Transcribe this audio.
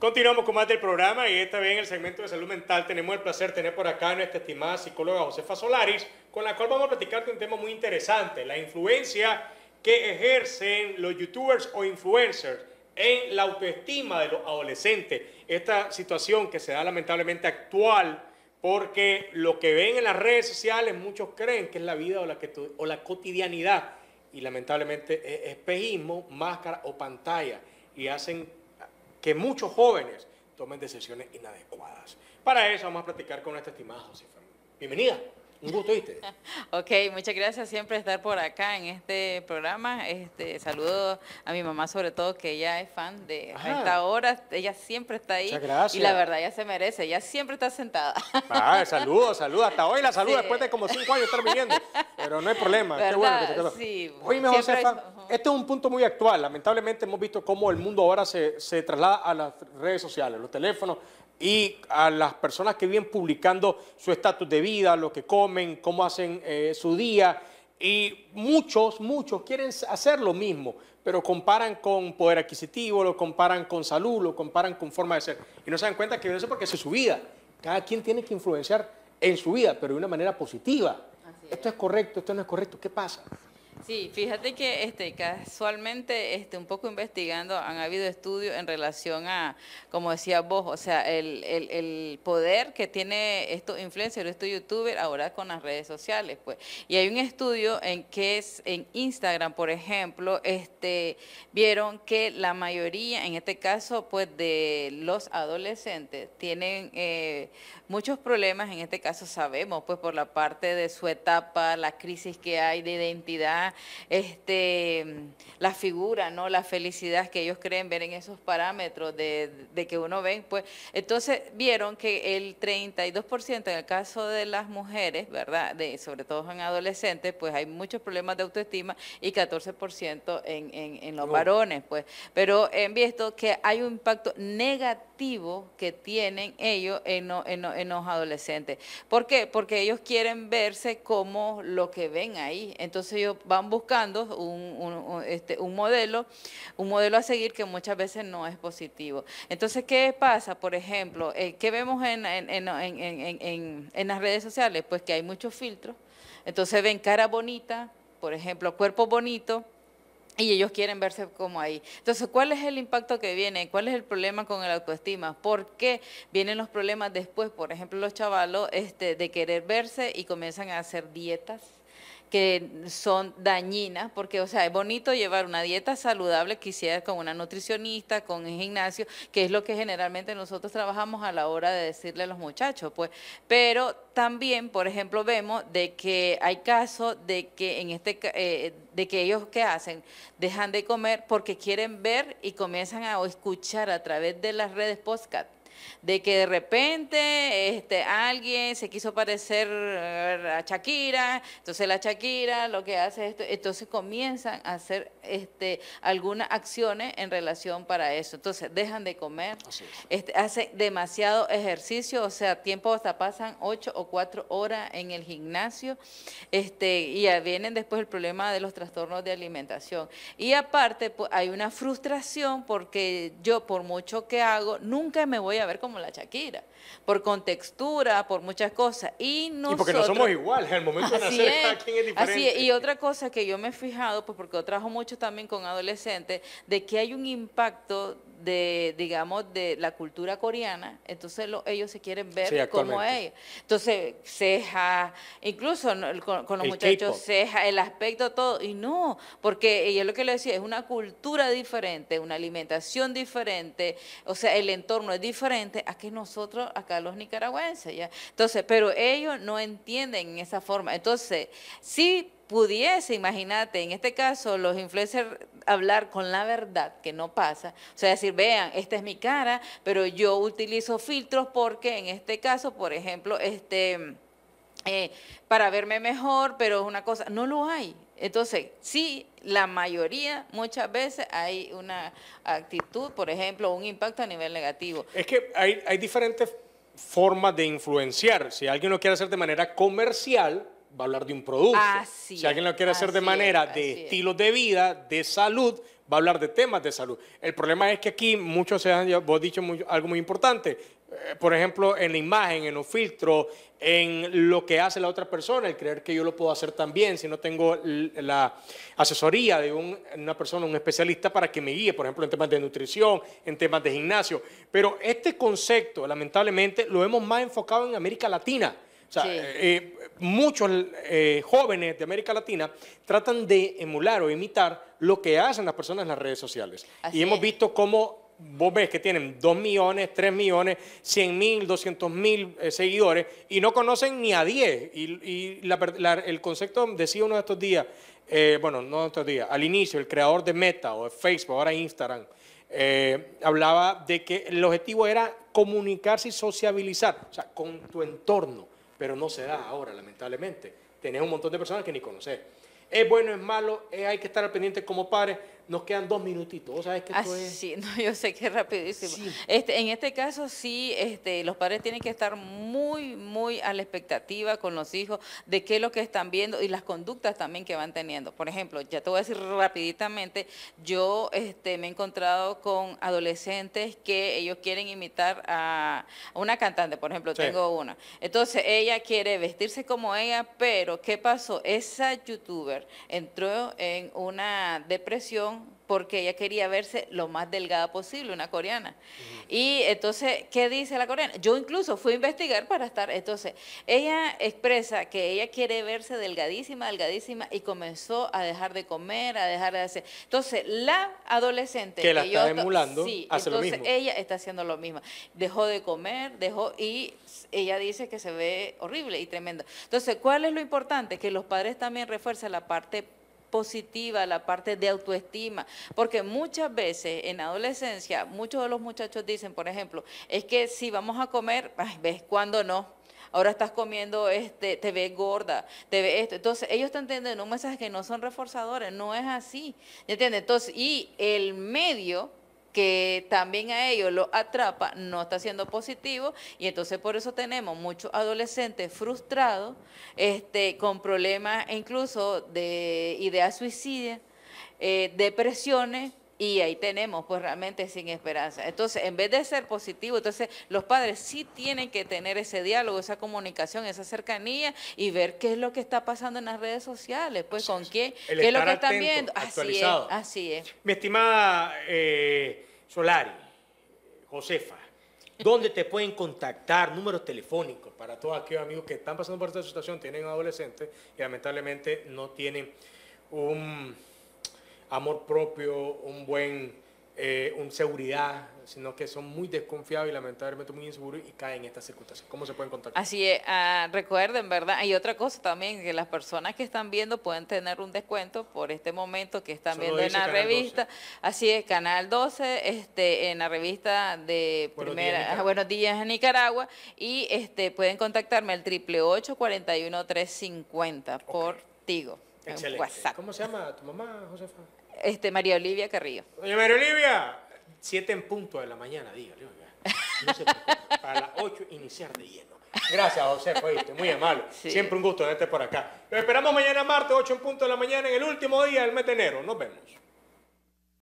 Continuamos con más del programa y esta vez en el segmento de salud mental tenemos el placer de tener por acá a nuestra estimada psicóloga Josefa Solaris, con la cual vamos a platicar un tema muy interesante, la influencia que ejercen los youtubers o influencers en la autoestima de los adolescentes. Esta situación que se da lamentablemente actual porque lo que ven en las redes sociales muchos creen que es la vida o la, o la cotidianidad y lamentablemente es espejismo, máscara o pantalla y hacen que muchos jóvenes tomen decisiones inadecuadas. Para eso vamos a platicar con nuestra estimada Josefa. Bienvenida. Un gusto, ¿viste? ok, muchas gracias siempre estar por acá en este programa. Este, saludo a mi mamá sobre todo, que ella es fan de hasta esta hora. Ella siempre está ahí. Y la verdad, ella se merece. Ella siempre está sentada. ah, saludos, saludos. Hasta hoy la saludo después de como cinco años estar viniendo. Pero no hay problema. Qué bueno que quedó este es un punto muy actual. Lamentablemente hemos visto cómo el mundo ahora se, traslada a las redes sociales, los teléfonos y a las personas que vienen publicando su estatus de vida, lo que comen, cómo hacen eh, su día. Y muchos, muchos quieren hacer lo mismo, pero comparan con poder adquisitivo, lo comparan con salud, lo comparan con forma de ser. Y no se dan cuenta que eso porque es su vida. Cada quien tiene que influenciar en su vida, pero de una manera positiva. esto es correcto, esto no es correcto. ¿Qué pasa? Sí, fíjate que este, casualmente, este, un poco investigando, han habido estudios en relación a, como decía vos, o sea, el, el, poder que tiene estos influencers, estos youtubers ahora con las redes sociales, pues. Y hay un estudio en que es en Instagram, por ejemplo, este, vieron que la mayoría, en este caso, pues, de los adolescentes tienen eh, muchos problemas, en este caso sabemos, pues, por la parte de su etapa, la crisis que hay de identidad este, la figura, ¿no? La felicidad que ellos creen ver en esos parámetros de, que uno ve. Pues, entonces vieron que el 32% en el caso de las mujeres, ¿verdad? De, sobre todo en adolescentes, pues hay muchos problemas de autoestima y 14% en, en, en, los varones, pues. Pero han visto que hay un impacto negativo que tienen ellos en, los adolescentes. ¿Por qué? Porque ellos quieren verse como lo que ven ahí. Entonces ellos van buscando un, este, modelo, un modelo a seguir que muchas veces no es positivo. Entonces, ¿qué pasa? Por ejemplo, eh, ¿qué vemos en las redes sociales? Pues que hay muchos filtros. Entonces ven cara bonita, por ejemplo, cuerpo bonito y ellos quieren verse como ahí. Entonces, ¿cuál es el impacto que viene? ¿Cuál es el problema con el autoestima? ¿Por qué vienen los problemas después? Por ejemplo, los chavalos este, de querer verse y comienzan a hacer dietas que son dañinas, porque, o sea, es bonito llevar una dieta saludable, quisiera con una nutricionista, con un gimnasio, que es lo que generalmente nosotros trabajamos a la hora de decirle a los muchachos, pues. Pero también, por ejemplo, vemos de que hay casos de que en este, eh, de que ellos que hacen, dejan de comer porque quieren ver y comienzan a escuchar a través de las redes podcast de que de repente este, alguien se quiso parecer eh, a Shakira, entonces la Shakira lo que hace es esto, entonces comienzan a hacer este, algunas acciones en relación para eso, entonces dejan de comer, este, hacen demasiado ejercicio, o sea, tiempo hasta pasan ocho o cuatro horas en el gimnasio, este, y ya vienen después el problema de los trastornos de alimentación. Y aparte pues, hay una frustración porque yo por mucho que hago, nunca me voy a como la Shakira, por contextura, por muchas cosas. Y, nosotros, porque no somos iguales, momento de nacer Así Y otra cosa que yo me he fijado, pues porque yo trabajo mucho también con adolescentes, de que hay un impacto de, digamos, de la cultura coreana, entonces ellos se quieren ver como ellos. Entonces, ceja, incluso con, los muchachos, ceja, el aspecto, todo. Y no, porque ella lo que le decía, es una cultura diferente, una alimentación diferente, o sea, el entorno es diferente a que nosotros, acá los nicaragüenses, ¿ya? Entonces, pero ellos no entienden en esa forma. Entonces, si pudiese, imagínate, en este caso, los influencers hablar con la verdad, que no pasa. O sea, decir, vean, esta es mi cara, pero yo utilizo filtros porque en este caso, por ejemplo, este... Eh, para verme mejor, pero es una cosa, no lo hay. Entonces, sí, la mayoría, muchas veces hay una actitud, por ejemplo, un impacto a nivel negativo. Es que hay, hay diferentes formas de influenciar. Si alguien lo quiere hacer de manera comercial, va a hablar de un producto. si alguien lo quiere hacer de manera de estilo de vida, de salud, va a hablar de temas de salud. El problema es que aquí muchos se han, vos dicho algo muy importante, eh, por ejemplo, en la imagen, en los filtros, en lo que hace la otra persona, el creer que yo lo puedo hacer también, si no tengo la asesoría de una persona, un especialista para que me guíe, por ejemplo, en temas de nutrición, en temas de gimnasio. Pero este concepto, lamentablemente, lo hemos más enfocado en América Latina. O sea, eh, eh, muchos eh, jóvenes de América Latina tratan de emular o imitar lo que hacen las personas en las redes sociales. y hemos visto cómo vos ves que tienen 2 millones, 3 millones, 100 mil, 200 mil seguidores y no conocen ni a 10. Y, el concepto, decía uno de estos días, bueno, no de estos días, al inicio, el creador de Meta o de Facebook, ahora Instagram, hablaba de que el objetivo era comunicarse y sociabilizar, o sea, con tu entorno pero no se da ahora, lamentablemente. Tenés un montón de personas que ni conoces. Es bueno, es malo, eh, hay que estar al pendiente como padres nos quedan dos minutitos. ¿Vos sabés ah, Sí, yo sé que rapidísimo. Este, en este caso, sí, este, los padres tienen que estar muy, muy a la expectativa con los hijos de qué es lo que están viendo y las conductas también que van teniendo. Por ejemplo, ya te voy a decir rapiditamente, yo este, me he encontrado con adolescentes que ellos quieren imitar a una cantante, por ejemplo, tengo una. Entonces, ella quiere vestirse como ella, pero ¿qué pasó? Esa youtuber entró en una depresión porque ella quería verse lo más delgada posible, una coreana. Y entonces, ¿qué dice la coreana? Yo incluso fui a investigar para estar, entonces, ella expresa que ella quiere verse delgadísima, delgadísima, y comenzó a dejar de comer, a dejar de hacer. Entonces, la adolescente... Que la está emulando, hace lo mismo. ella está haciendo lo mismo. Dejó de comer, dejó, y ella dice que se ve horrible y tremendo. Entonces, ¿cuál es lo importante? Que los padres también refuercen la parte positiva, la parte de autoestima, porque muchas veces en adolescencia muchos de los muchachos dicen, por ejemplo, es que si vamos a comer, ay, ves, cuando no, ahora estás comiendo, este, te ves gorda, te ves esto. Entonces, ellos te entienden un mensaje que no son reforzadores, no es así. ¿Entiendes? Entonces, y el medio que también a ellos lo atrapa, no está siendo positivo y entonces por eso tenemos muchos adolescentes frustrados, este, con problemas incluso de ideas suicidas, eh, depresiones y ahí tenemos, pues realmente sin esperanza. Entonces, en vez de ser positivo, entonces los padres sí tienen que tener ese diálogo, esa comunicación, esa cercanía y ver qué es lo que está pasando en las redes sociales, pues con quién, qué es lo que están viendo. Así es, así es. Mi estimada eh, Solari, Josefa, ¿dónde te pueden contactar? Números telefónicos para todos aquellos amigos que están pasando por esta situación, tienen un adolescente y lamentablemente no tienen un amor propio, un buen, eh, un seguridad, sino que son muy desconfiados y lamentablemente muy inseguros y caen en estas circunstancias. ¿Cómo se pueden contactar? Así es, ah, recuerden, ¿verdad? Hay otra cosa también, que las personas que están viendo pueden tener un descuento por este momento que están viendo en la revista. Así es, Canal 12, este, en la revista de Buenos Primera, días, ah, Buenos Días Nicaragua, y este, pueden contactarme al 888 350 por Tigo. Ah, Excelente. ¿Cómo se llama tu mamá, Josefa? Este, María Olivia Carrillo. Doña María Olivia, 7 en punto de la mañana, dígale. para las 8 iniciar de lleno. Gracias, José, muy amable. Siempre un gusto tenerte por acá. Nos esperamos mañana martes, 8 en punto de la mañana, en el último día del mes de enero. Nos vemos.